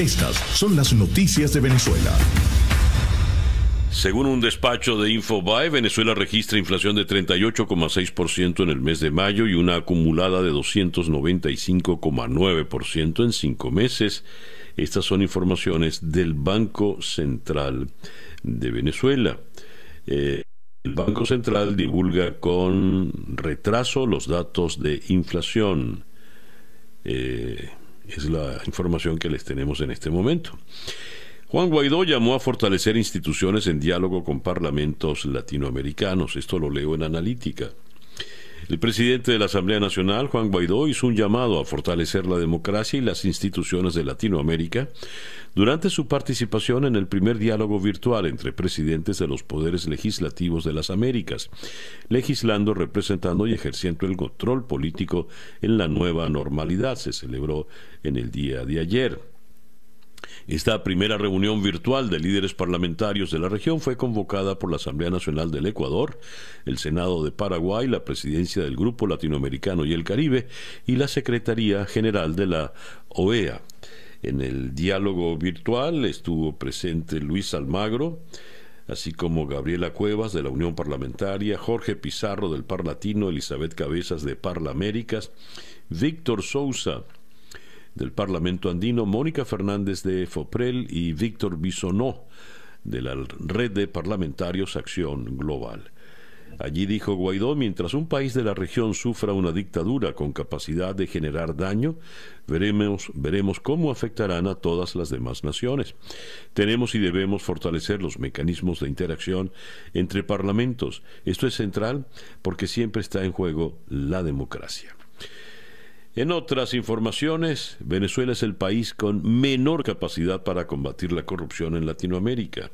Estas son las noticias de Venezuela. Según un despacho de Infobae, Venezuela registra inflación de 38,6% en el mes de mayo y una acumulada de 295,9% en cinco meses. Estas son informaciones del Banco Central de Venezuela. Eh, el Banco Central divulga con retraso los datos de inflación. Eh, es la información que les tenemos en este momento. Juan Guaidó llamó a fortalecer instituciones en diálogo con parlamentos latinoamericanos. Esto lo leo en Analítica. El presidente de la Asamblea Nacional, Juan Guaidó, hizo un llamado a fortalecer la democracia y las instituciones de Latinoamérica durante su participación en el primer diálogo virtual entre presidentes de los poderes legislativos de las Américas, legislando, representando y ejerciendo el control político en la nueva normalidad. Se celebró en el día de ayer. Esta primera reunión virtual de líderes parlamentarios de la región fue convocada por la Asamblea Nacional del Ecuador, el Senado de Paraguay, la presidencia del Grupo Latinoamericano y el Caribe y la Secretaría General de la OEA. En el diálogo virtual estuvo presente Luis Almagro, así como Gabriela Cuevas de la Unión Parlamentaria, Jorge Pizarro del Parlatino, Elizabeth Cabezas de Parlaméricas, Víctor Sousa del Parlamento Andino, Mónica Fernández de FOPREL y Víctor Bisonó de la Red de Parlamentarios Acción Global. Allí dijo Guaidó, mientras un país de la región sufra una dictadura con capacidad de generar daño, veremos, veremos cómo afectarán a todas las demás naciones. Tenemos y debemos fortalecer los mecanismos de interacción entre parlamentos. Esto es central porque siempre está en juego la democracia. En otras informaciones, Venezuela es el país con menor capacidad para combatir la corrupción en Latinoamérica.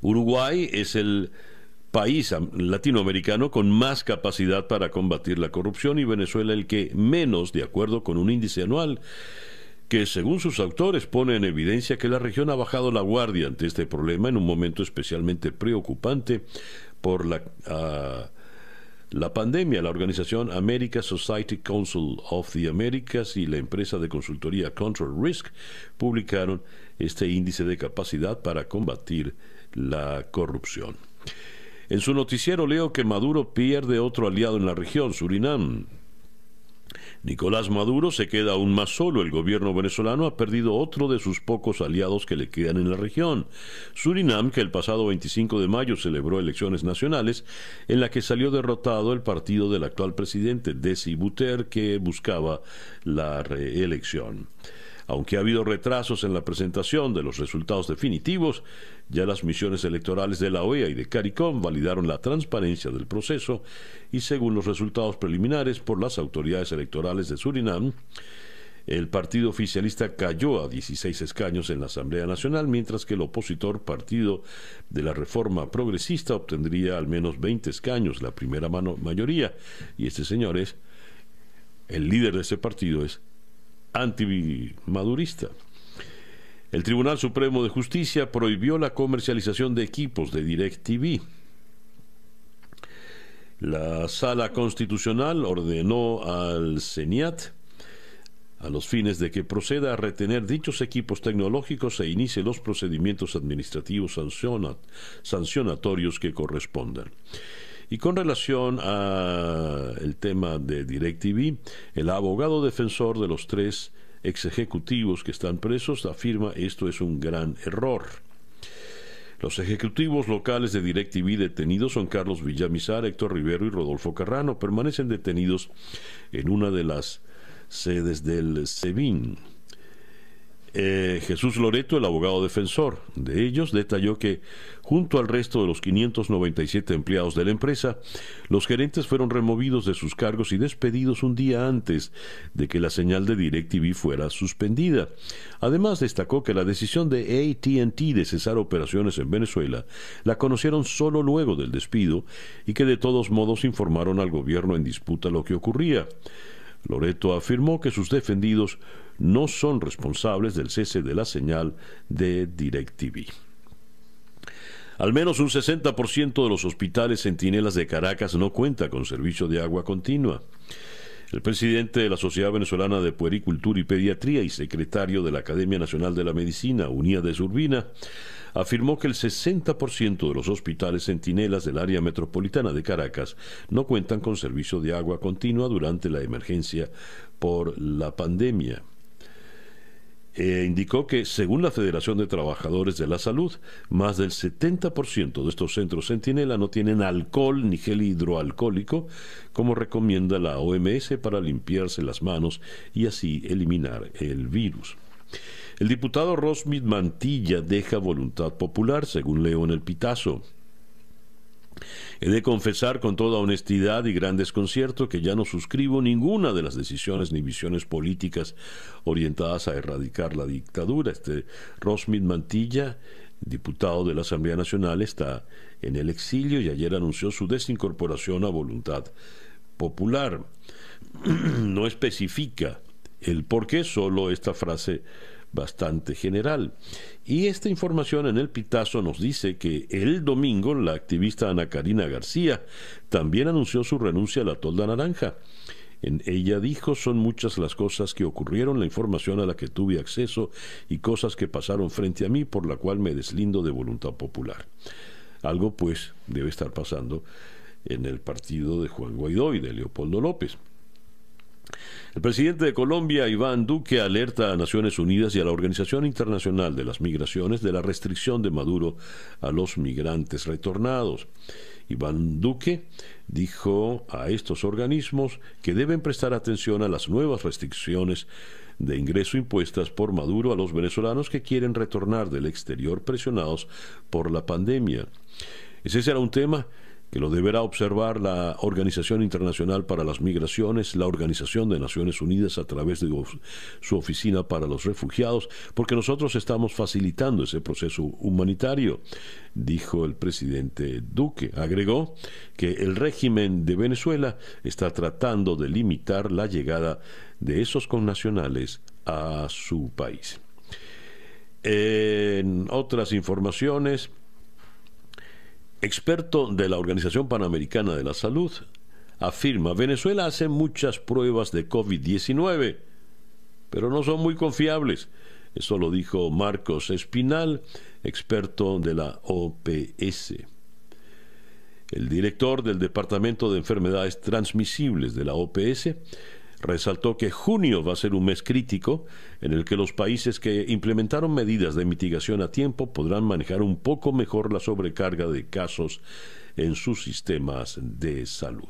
Uruguay es el país latinoamericano con más capacidad para combatir la corrupción y Venezuela el que menos, de acuerdo con un índice anual que según sus autores pone en evidencia que la región ha bajado la guardia ante este problema en un momento especialmente preocupante por la... Ah, la pandemia, la organización America Society Council of the Americas y la empresa de consultoría Control Risk publicaron este índice de capacidad para combatir la corrupción. En su noticiero leo que Maduro pierde otro aliado en la región, Surinam. Nicolás Maduro se queda aún más solo. El gobierno venezolano ha perdido otro de sus pocos aliados que le quedan en la región. Surinam, que el pasado 25 de mayo celebró elecciones nacionales, en la que salió derrotado el partido del actual presidente Desi Buter, que buscaba la reelección. Aunque ha habido retrasos en la presentación de los resultados definitivos, ya las misiones electorales de la OEA y de CARICOM validaron la transparencia del proceso y según los resultados preliminares por las autoridades electorales de Surinam, el partido oficialista cayó a 16 escaños en la Asamblea Nacional, mientras que el opositor Partido de la Reforma Progresista obtendría al menos 20 escaños, la primera mano mayoría. Y este señor es, el líder de ese partido es antimadurista. El Tribunal Supremo de Justicia prohibió la comercialización de equipos de DirecTV. La Sala Constitucional ordenó al CENIAT, a los fines de que proceda a retener dichos equipos tecnológicos e inicie los procedimientos administrativos sancionatorios que correspondan. Y con relación al tema de DirecTV, el abogado defensor de los tres ex ejecutivos que están presos, afirma esto es un gran error. Los ejecutivos locales de DirecTV detenidos son Carlos Villamizar, Héctor Rivero y Rodolfo Carrano. Permanecen detenidos en una de las sedes del SEBIN. Eh, Jesús Loreto, el abogado defensor de ellos, detalló que junto al resto de los 597 empleados de la empresa, los gerentes fueron removidos de sus cargos y despedidos un día antes de que la señal de DirecTV fuera suspendida. Además, destacó que la decisión de ATT de cesar operaciones en Venezuela la conocieron solo luego del despido y que de todos modos informaron al gobierno en disputa lo que ocurría. Loreto afirmó que sus defendidos no son responsables del cese de la señal de DirecTV. Al menos un 60% de los hospitales centinelas de Caracas no cuenta con servicio de agua continua. El presidente de la Sociedad Venezolana de Puericultura y Pediatría y secretario de la Academia Nacional de la Medicina, Unía de Urbina, afirmó que el 60% de los hospitales centinelas del área metropolitana de Caracas no cuentan con servicio de agua continua durante la emergencia por la pandemia. Eh, indicó que, según la Federación de Trabajadores de la Salud, más del 70% de estos centros centinela no tienen alcohol ni gel hidroalcohólico, como recomienda la OMS para limpiarse las manos y así eliminar el virus. El diputado Rosmith Mantilla deja voluntad popular, según leo en el Pitazo. He de confesar con toda honestidad y gran desconcierto que ya no suscribo ninguna de las decisiones ni visiones políticas orientadas a erradicar la dictadura. Este Rosmin Mantilla, diputado de la Asamblea Nacional, está en el exilio y ayer anunció su desincorporación a voluntad popular. no especifica el por qué, solo esta frase bastante general. Y esta información en el Pitazo nos dice que el domingo la activista Ana Karina García también anunció su renuncia a la tolda naranja. En ella dijo, son muchas las cosas que ocurrieron, la información a la que tuve acceso y cosas que pasaron frente a mí por la cual me deslindo de voluntad popular. Algo pues debe estar pasando en el partido de Juan Guaidó y de Leopoldo López. El presidente de Colombia, Iván Duque, alerta a Naciones Unidas y a la Organización Internacional de las Migraciones de la restricción de Maduro a los migrantes retornados. Iván Duque dijo a estos organismos que deben prestar atención a las nuevas restricciones de ingreso impuestas por Maduro a los venezolanos que quieren retornar del exterior presionados por la pandemia. Ese será un tema que lo deberá observar la Organización Internacional para las Migraciones, la Organización de Naciones Unidas a través de su oficina para los refugiados, porque nosotros estamos facilitando ese proceso humanitario, dijo el presidente Duque. Agregó que el régimen de Venezuela está tratando de limitar la llegada de esos connacionales a su país. En otras informaciones, experto de la Organización Panamericana de la Salud, afirma, Venezuela hace muchas pruebas de COVID-19, pero no son muy confiables. Eso lo dijo Marcos Espinal, experto de la OPS. El director del Departamento de Enfermedades Transmisibles de la OPS resaltó que junio va a ser un mes crítico en el que los países que implementaron medidas de mitigación a tiempo podrán manejar un poco mejor la sobrecarga de casos en sus sistemas de salud.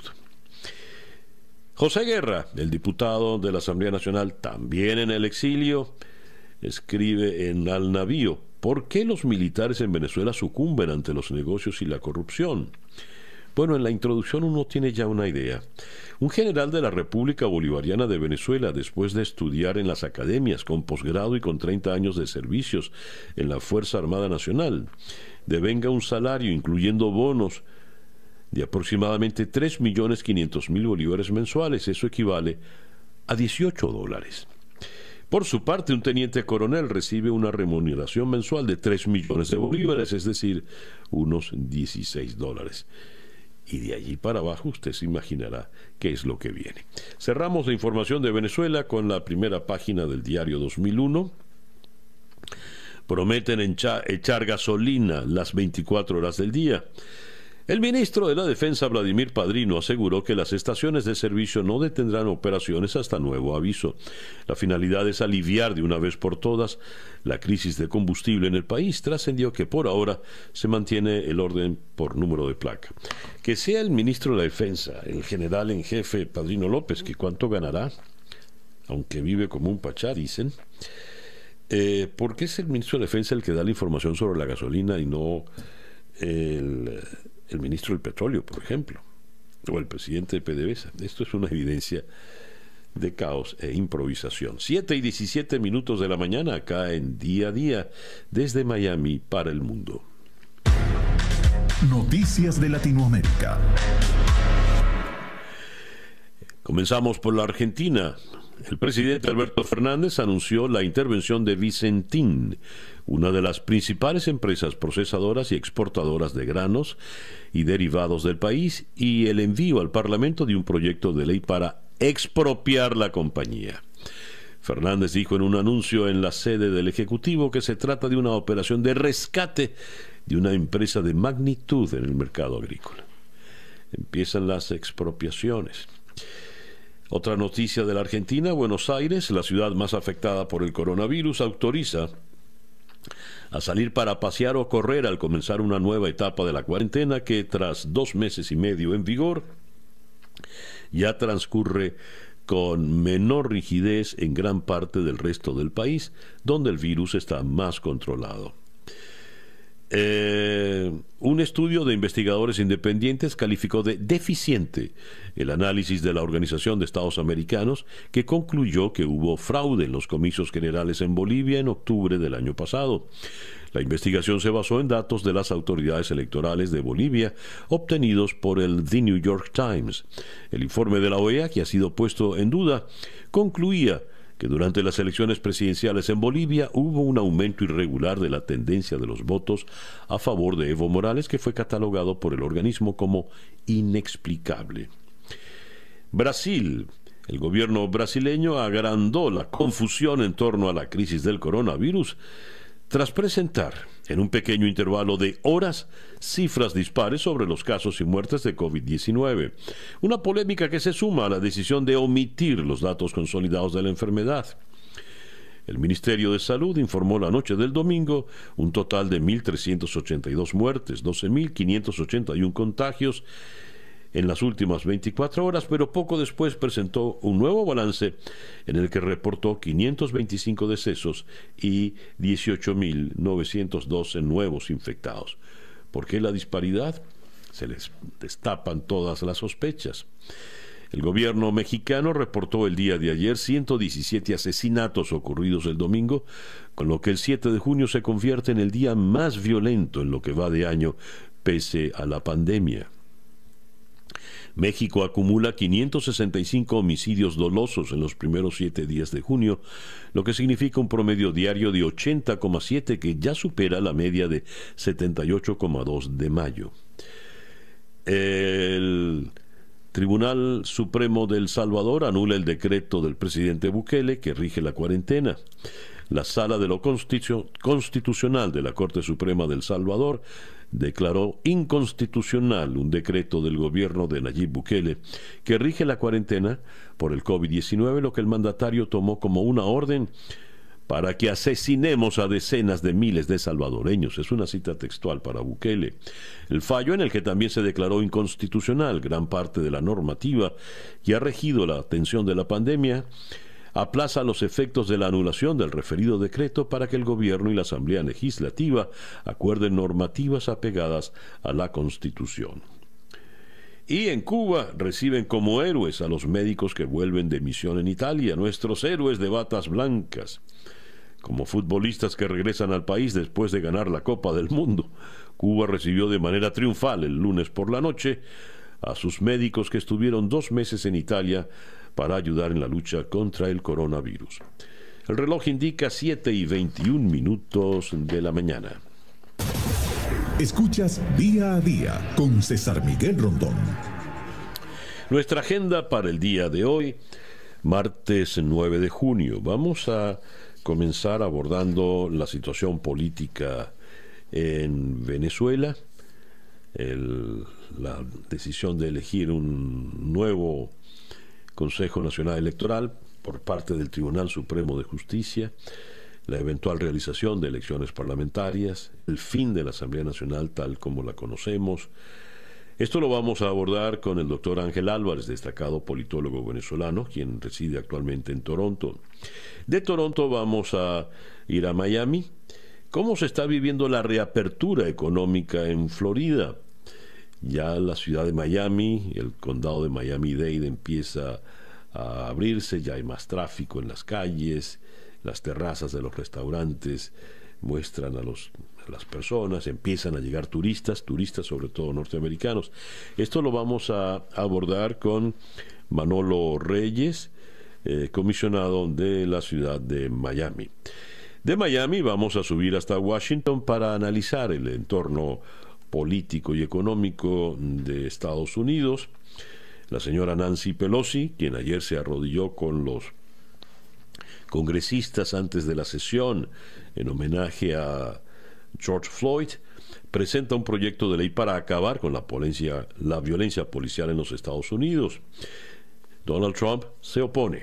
José Guerra, el diputado de la Asamblea Nacional, también en el exilio, escribe en Al Navío, ¿por qué los militares en Venezuela sucumben ante los negocios y la corrupción? Bueno, en la introducción uno tiene ya una idea. Un general de la República Bolivariana de Venezuela, después de estudiar en las academias con posgrado y con 30 años de servicios en la Fuerza Armada Nacional, devenga un salario, incluyendo bonos, de aproximadamente 3.500.000 bolívares mensuales. Eso equivale a 18 dólares. Por su parte, un teniente coronel recibe una remuneración mensual de 3 millones de bolívares, es decir, unos 16 dólares y de allí para abajo usted se imaginará qué es lo que viene. Cerramos la información de Venezuela con la primera página del diario 2001. Prometen echar gasolina las 24 horas del día. El ministro de la Defensa, Vladimir Padrino, aseguró que las estaciones de servicio no detendrán operaciones hasta nuevo aviso. La finalidad es aliviar de una vez por todas la crisis de combustible en el país. Trascendió que por ahora se mantiene el orden por número de placa. Que sea el ministro de la Defensa, el general en jefe Padrino López, que cuánto ganará, aunque vive como un pachá, dicen. Eh, porque ¿Por qué es el ministro de la Defensa el que da la información sobre la gasolina y no el el ministro del Petróleo, por ejemplo, o el presidente de PDVSA. Esto es una evidencia de caos e improvisación. 7 y 17 minutos de la mañana acá en Día a Día desde Miami para el mundo. Noticias de Latinoamérica. Comenzamos por la Argentina el presidente Alberto Fernández anunció la intervención de Vicentín, una de las principales empresas procesadoras y exportadoras de granos y derivados del país, y el envío al Parlamento de un proyecto de ley para expropiar la compañía. Fernández dijo en un anuncio en la sede del Ejecutivo que se trata de una operación de rescate de una empresa de magnitud en el mercado agrícola. Empiezan las expropiaciones. Otra noticia de la Argentina, Buenos Aires, la ciudad más afectada por el coronavirus, autoriza a salir para pasear o correr al comenzar una nueva etapa de la cuarentena que tras dos meses y medio en vigor ya transcurre con menor rigidez en gran parte del resto del país, donde el virus está más controlado. Eh, un estudio de investigadores independientes calificó de deficiente el análisis de la Organización de Estados Americanos que concluyó que hubo fraude en los comicios generales en Bolivia en octubre del año pasado. La investigación se basó en datos de las autoridades electorales de Bolivia obtenidos por el The New York Times. El informe de la OEA, que ha sido puesto en duda, concluía que durante las elecciones presidenciales en Bolivia hubo un aumento irregular de la tendencia de los votos a favor de Evo Morales que fue catalogado por el organismo como inexplicable. Brasil. El gobierno brasileño agrandó la confusión en torno a la crisis del coronavirus tras presentar en un pequeño intervalo de horas cifras dispares sobre los casos y muertes de COVID-19. Una polémica que se suma a la decisión de omitir los datos consolidados de la enfermedad. El Ministerio de Salud informó la noche del domingo un total de 1.382 muertes, 12.581 contagios en las últimas 24 horas, pero poco después presentó un nuevo balance en el que reportó 525 decesos y 18.912 nuevos infectados. ¿Por qué la disparidad? Se les destapan todas las sospechas. El gobierno mexicano reportó el día de ayer 117 asesinatos ocurridos el domingo, con lo que el 7 de junio se convierte en el día más violento en lo que va de año, pese a la pandemia. México acumula 565 homicidios dolosos en los primeros siete días de junio, lo que significa un promedio diario de 80,7 que ya supera la media de 78,2 de mayo. El Tribunal Supremo del Salvador anula el decreto del presidente Bukele que rige la cuarentena. La sala de lo constitucional de la Corte Suprema del Salvador declaró inconstitucional un decreto del gobierno de Nayib Bukele que rige la cuarentena por el COVID-19, lo que el mandatario tomó como una orden para que asesinemos a decenas de miles de salvadoreños. Es una cita textual para Bukele. El fallo en el que también se declaró inconstitucional gran parte de la normativa que ha regido la atención de la pandemia aplaza los efectos de la anulación del referido decreto para que el Gobierno y la Asamblea Legislativa acuerden normativas apegadas a la Constitución. Y en Cuba reciben como héroes a los médicos que vuelven de misión en Italia, nuestros héroes de batas blancas, como futbolistas que regresan al país después de ganar la Copa del Mundo. Cuba recibió de manera triunfal el lunes por la noche a sus médicos que estuvieron dos meses en Italia para ayudar en la lucha contra el coronavirus. El reloj indica 7 y 21 minutos de la mañana. Escuchas día a día con César Miguel Rondón. Nuestra agenda para el día de hoy, martes 9 de junio. Vamos a comenzar abordando la situación política en Venezuela, la decisión de elegir un nuevo Consejo Nacional Electoral por parte del Tribunal Supremo de Justicia, la eventual realización de elecciones parlamentarias, el fin de la Asamblea Nacional tal como la conocemos. Esto lo vamos a abordar con el doctor Ángel Álvarez, destacado politólogo venezolano, quien reside actualmente en Toronto. De Toronto vamos a ir a Miami. ¿Cómo se está viviendo la reapertura económica en Florida? Ya la ciudad de Miami, el condado de Miami-Dade empieza a abrirse, ya hay más tráfico en las calles, las terrazas de los restaurantes muestran a, los, las personas, empiezan a llegar turistas, turistas sobre todo norteamericanos. Esto lo vamos a abordar con Manolo Reyes, eh, comisionado de la ciudad de Miami. De Miami vamos a subir hasta Washington para analizar el entorno político y económico de Estados Unidos, la señora Nancy Pelosi, quien ayer se arrodilló con los congresistas antes de la sesión en homenaje a George Floyd, presenta un proyecto de ley para acabar con la, la violencia policial en los Estados Unidos. Donald Trump se opone.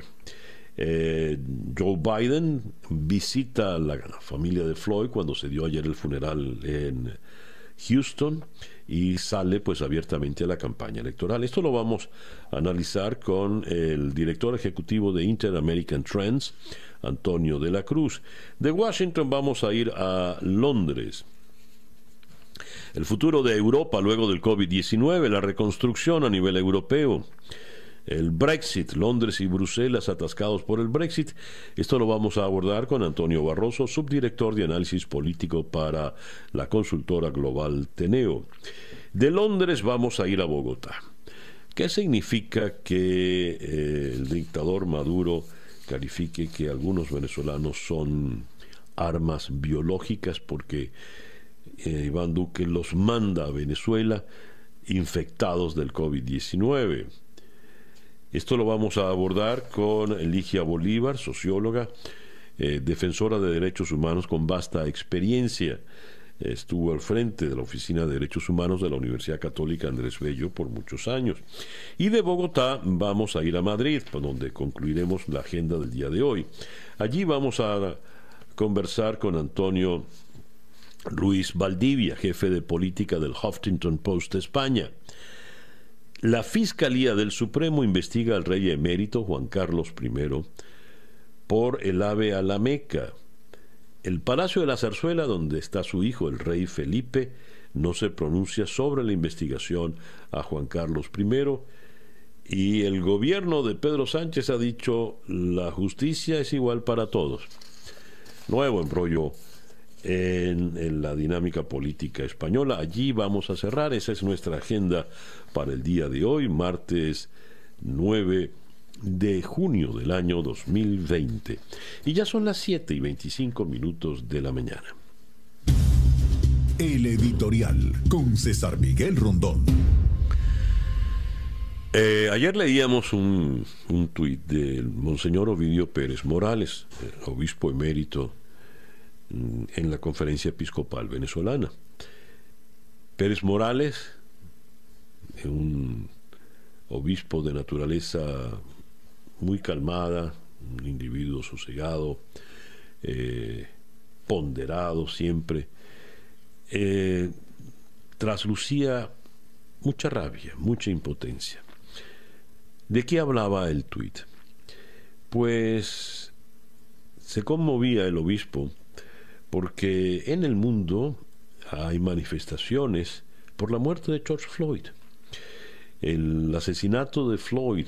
Eh, Joe Biden visita a la familia de Floyd cuando se dio ayer el funeral en Houston y sale pues abiertamente a la campaña electoral. Esto lo vamos a analizar con el director ejecutivo de Inter American Trends, Antonio de la Cruz. De Washington vamos a ir a Londres. El futuro de Europa luego del COVID-19, la reconstrucción a nivel europeo el Brexit, Londres y Bruselas atascados por el Brexit. Esto lo vamos a abordar con Antonio Barroso, subdirector de análisis político para la consultora global Teneo. De Londres vamos a ir a Bogotá. ¿Qué significa que eh, el dictador Maduro califique que algunos venezolanos son armas biológicas porque eh, Iván Duque los manda a Venezuela infectados del COVID-19? Esto lo vamos a abordar con Ligia Bolívar, socióloga, eh, defensora de derechos humanos con vasta experiencia. Estuvo al frente de la Oficina de Derechos Humanos de la Universidad Católica Andrés Bello por muchos años. Y de Bogotá vamos a ir a Madrid, donde concluiremos la agenda del día de hoy. Allí vamos a conversar con Antonio Ruiz Valdivia, jefe de política del Huffington Post España. La Fiscalía del Supremo investiga al rey emérito Juan Carlos I por el ave a la Meca. El Palacio de la Zarzuela, donde está su hijo, el rey Felipe, no se pronuncia sobre la investigación a Juan Carlos I. Y el gobierno de Pedro Sánchez ha dicho, la justicia es igual para todos. Nuevo embrollo en, la dinámica política española. Allí vamos a cerrar, esa es nuestra agenda para el día de hoy, martes 9 de junio del año 2020. Y ya son las 7 y 25 minutos de la mañana. El editorial con César Miguel Rondón. Eh, ayer leíamos un, un tuit del Monseñor Ovidio Pérez Morales, obispo emérito Mm, en la conferencia episcopal venezolana. Pérez Morales, un obispo de naturaleza muy calmada, un individuo sosegado, eh, ponderado siempre, eh, traslucía mucha rabia, mucha impotencia. ¿De qué hablaba el tuit? Pues se conmovía el obispo porque en el mundo hay manifestaciones por la muerte de George Floyd. El asesinato de Floyd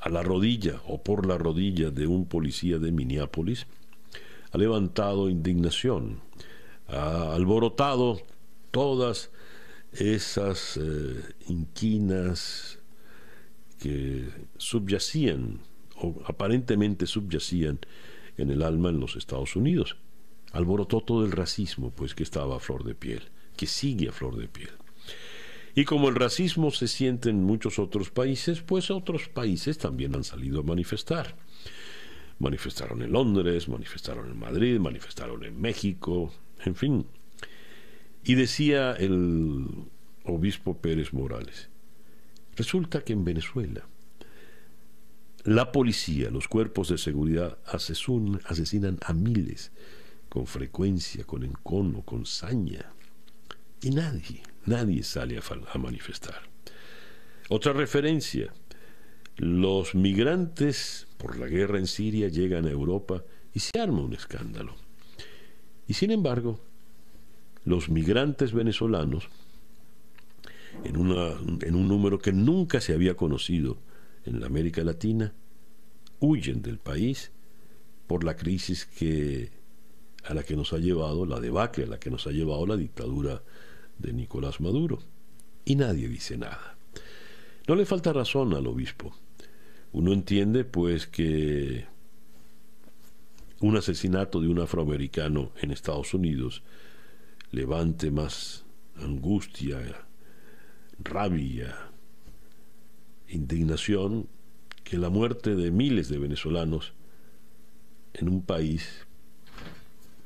a la rodilla o por la rodilla de un policía de Minneapolis ha levantado indignación, ha alborotado todas esas eh, inquinas que subyacían o aparentemente subyacían en el alma en los Estados Unidos alborotó todo el racismo, pues que estaba a flor de piel, que sigue a flor de piel. Y como el racismo se siente en muchos otros países, pues otros países también han salido a manifestar. Manifestaron en Londres, manifestaron en Madrid, manifestaron en México, en fin. Y decía el obispo Pérez Morales, resulta que en Venezuela la policía, los cuerpos de seguridad asesinan a miles con frecuencia, con encono, con saña. Y nadie, nadie sale a, manifestar. Otra referencia, los migrantes por la guerra en Siria llegan a Europa y se arma un escándalo. Y sin embargo, los migrantes venezolanos, en, en, un número que nunca se había conocido en la América Latina, huyen del país por la crisis que a la que nos ha llevado la debacle, a la que nos ha llevado la dictadura de Nicolás Maduro. Y nadie dice nada. No le falta razón al obispo. Uno entiende pues que un asesinato de un afroamericano en Estados Unidos levante más angustia, rabia, indignación que la muerte de miles de venezolanos en un país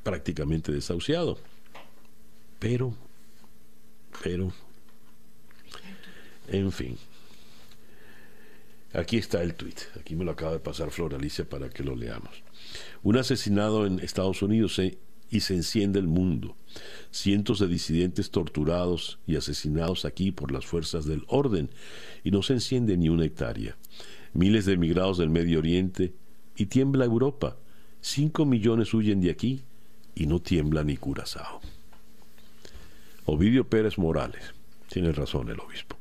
prácticamente desahuciado. Pero, pero, en fin. Aquí está el tweet Aquí me lo acaba de pasar Flor Alicia para que lo leamos. Un asesinado en Estados Unidos eh, y se enciende el mundo. Cientos de disidentes torturados y asesinados aquí por las fuerzas del orden y no se enciende ni una hectárea. Miles de emigrados del Medio Oriente y tiembla Europa. Cinco millones huyen de aquí y no tiembla ni Curazao. Ovidio Pérez Morales, tiene razón el obispo.